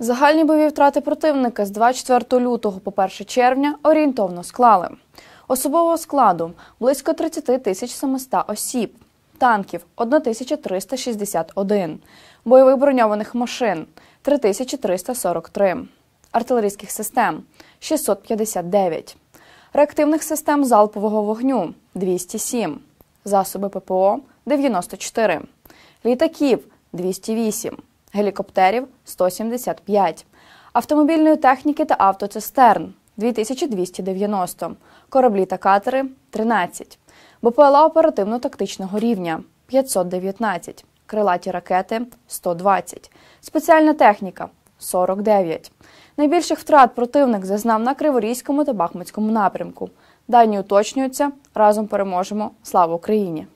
Загальні бойові втрати противника з 24 лютого по 1 червня орієнтовно склали. Особового складу близько 30 тисяч 700 осіб, танків 1361, бойових броньованих машин 3343, артилерійських систем 659, реактивних систем залпового вогню 207, засоби ППО 94, літаків 208 гелікоптерів 175, автомобільної техніки та автоцистерн 2290, кораблі та катери 13, БПЛА оперативно-тактичного рівня 519, крилаті ракети 120, спеціальна техніка 49. Найбільших втрат противник зазнав на Криворізькому та Бахмутському напрямку. Дані уточнюються. Разом переможемо. Слава Україні!